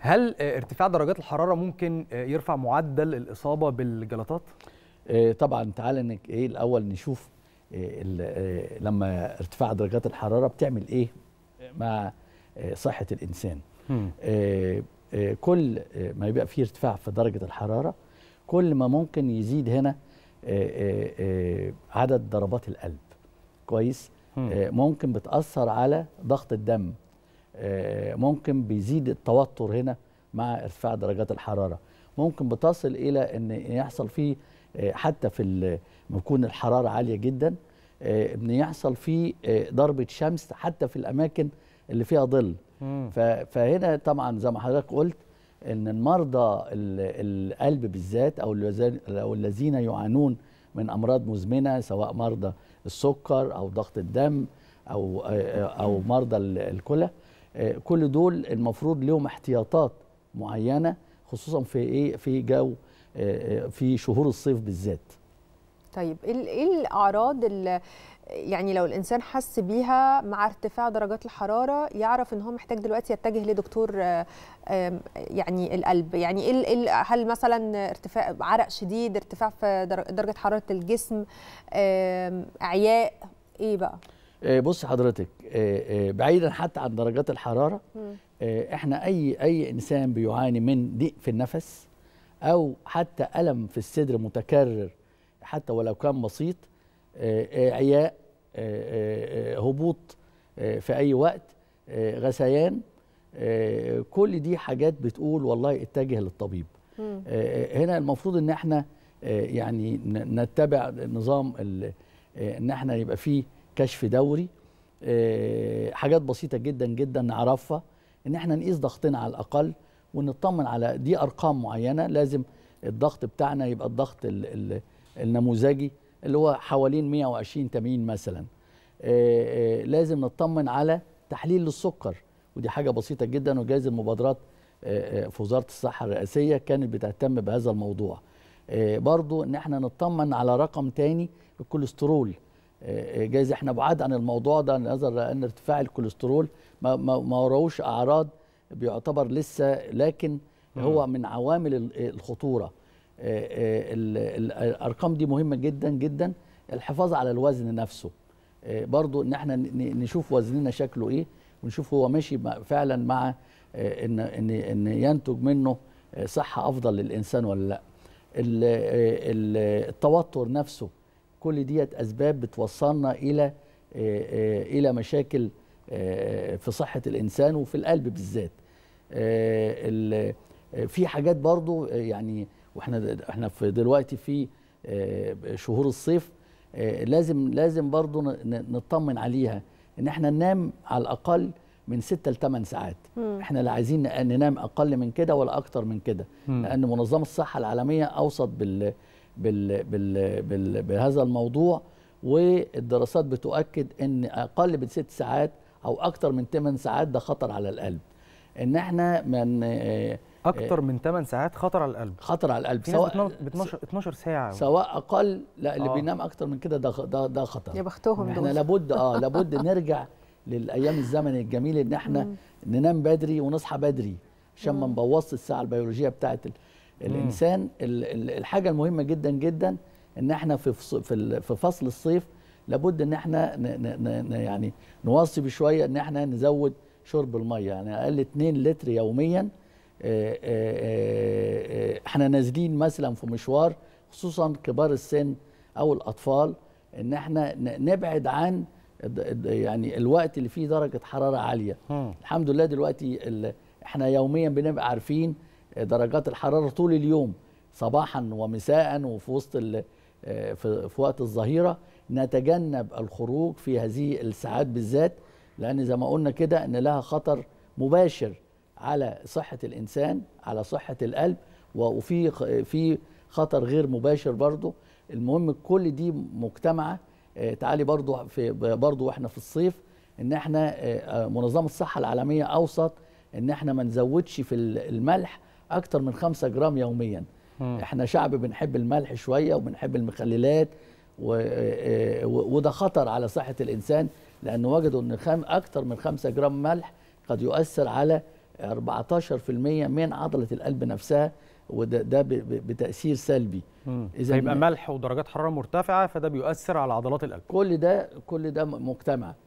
هل آه، ارتفاع درجات الحراره ممكن آه، يرفع معدل الاصابه بالجلطات آه، طبعا تعال انك ايه الاول نشوف لما ارتفاع درجات الحراره بتعمل ايه مع صحه الانسان كل ما يبقى فيه ارتفاع في درجه الحراره كل ما ممكن يزيد هنا عدد ضربات القلب كويس ممكن بتاثر على ضغط الدم آه، ممكن بيزيد التوتر هنا مع ارتفاع درجات الحراره ممكن بتصل الى ان يحصل فيه آه، حتى في بتكون الحراره عاليه جدا آه، ان يحصل فيه ضربه شمس حتى في الاماكن اللي فيها ظل فهنا طبعا زي ما حضرتك قلت ان المرضى القلب بالذات او الذين يعانون من امراض مزمنه سواء مرضى السكر او ضغط الدم او او مرضى الكلى آه، كل دول المفروض لهم احتياطات معينه خصوصا في ايه في جو آه، آه، في شهور الصيف بالذات طيب ايه الاعراض اللي يعني لو الانسان حس بيها مع ارتفاع درجات الحراره يعرف ان هو محتاج دلوقتي يتجه لدكتور يعني القلب يعني ايه, إيه هل مثلا ارتفاع عرق شديد ارتفاع في درجه حراره الجسم عياء ايه بقى آه، بص حضرتك آه، آه، بعيدا حتى عن درجات الحراره احنا اي اي انسان بيعاني من ضيق في النفس او حتى الم في الصدر متكرر حتى ولو كان بسيط عياء هبوط في اي وقت غثيان كل دي حاجات بتقول والله اتجه للطبيب هنا المفروض ان احنا يعني نتبع نظام ان احنا يبقى فيه كشف دوري آه، حاجات بسيطه جدا جدا نعرفها ان احنا نقيس ضغطنا على الاقل ونطمن على دي ارقام معينه لازم الضغط بتاعنا يبقى الضغط النموذجي اللي هو حوالين 120 80 مثلا آه، آه، لازم نطمن على تحليل للسكر ودي حاجه بسيطه جدا وجهاز المبادرات في وزاره الصحه الرئاسيه كانت بتهتم بهذا الموضوع برضو ان احنا نطمن على رقم تاني الكوليسترول آه، آه، جايز احنا بعاد عن الموضوع ده نظرا لان ارتفاع الكوليسترول ما, ما, ما وراهوش اعراض بيعتبر لسه لكن هو من عوامل الخطوره آه، الارقام دي مهمه جدا جدا الحفاظ على الوزن نفسه برضو ان احنا نشوف وزننا شكله ايه ونشوف هو ماشي فعلا مع ان ان ان ينتج منه صحه افضل للانسان ولا لا التوتر نفسه كل ديت أسباب بتوصلنا إلى آه، آه، إلى مشاكل آه، في صحة الإنسان وفي القلب بالذات في حاجات برضو يعني واحنا احنا في دلوقتي في شهور الصيف لازم لازم برضو نطمن عليها ان احنا ننام على الاقل من 6 ل 8 ساعات مم. احنا لا عايزين ننام اقل من كده ولا اكتر من كده لان منظمه الصحه العالميه اوصت بال بال بال بال بهذا الموضوع والدراسات بتؤكد ان اقل من ست ساعات او اكثر من 8 ساعات ده خطر على القلب ان احنا من آه، اكثر من 8 ساعات خطر على القلب خطر على القلب سواء ب 12 ساعه سواء اقل لا اللي آه. بينام اكثر من كده ده ده ده خطر يا بختهم احنا لابد اه لابد نرجع للايام الزمن الجميل ان احنا ننام بدري ونصحى بدري عشان ما نبوظش الساعه البيولوجيه بتاعت الانسان الحاجه المهمه جدا جدا ان احنا في في فصل الصيف لابد ان احنا يعني نوصي بشويه ان احنا نزود شرب الميه يعني اقل 2 لتر يوميا آه، آه، آه، احنا نازلين مثلا في مشوار خصوصا كبار السن او الاطفال ان احنا نبعد عن يعني الوقت اللي فيه درجه حراره عاليه الحمد لله دلوقتي احنا يوميا بنبقى عارفين درجات الحراره طول اليوم صباحا ومساء وفي وسط آه، في وقت الظهيره نتجنب الخروج في هذه الساعات بالذات لان زي ما قلنا كده ان لها خطر مباشر على صحه الانسان على صحه القلب وفي في خطر غير مباشر برضه المهم كل دي مجتمعه آه، تعالي برضه في برضه واحنا في الصيف ان احنا آه، منظمه الصحه العالميه اوصت ان احنا ما نزودش في الملح اكتر من 5 جرام يوميا مم. احنا شعب بنحب الملح شويه وبنحب المخللات و... آه، آه، وده خطر على صحه الانسان لان وجدوا ان خم... اكتر من 5 جرام ملح قد يؤثر على 14% من عضله القلب نفسها وده ده بتاثير سلبي اذا هيبقى ملح ودرجات حراره مرتفعه فده بيؤثر على عضلات القلب كل ده كل ده مجتمع